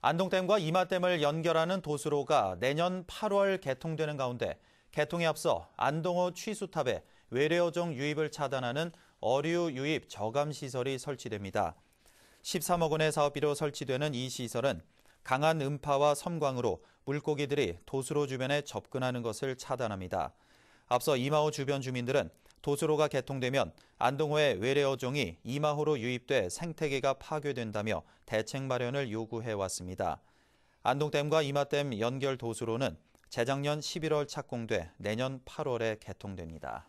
안동댐과 이마댐을 연결하는 도수로가 내년 8월 개통되는 가운데 개통에 앞서 안동호 취수탑에 외래어종 유입을 차단하는 어류 유입 저감 시설이 설치됩니다. 13억 원의 사업비로 설치되는 이 시설은 강한 음파와 섬광으로 물고기들이 도수로 주변에 접근하는 것을 차단합니다. 앞서 이마호 주변 주민들은 도수로가 개통되면 안동호의 외래어종이 이마호로 유입돼 생태계가 파괴된다며 대책 마련을 요구해왔습니다. 안동댐과 이마댐 연결 도수로는 재작년 11월 착공돼 내년 8월에 개통됩니다.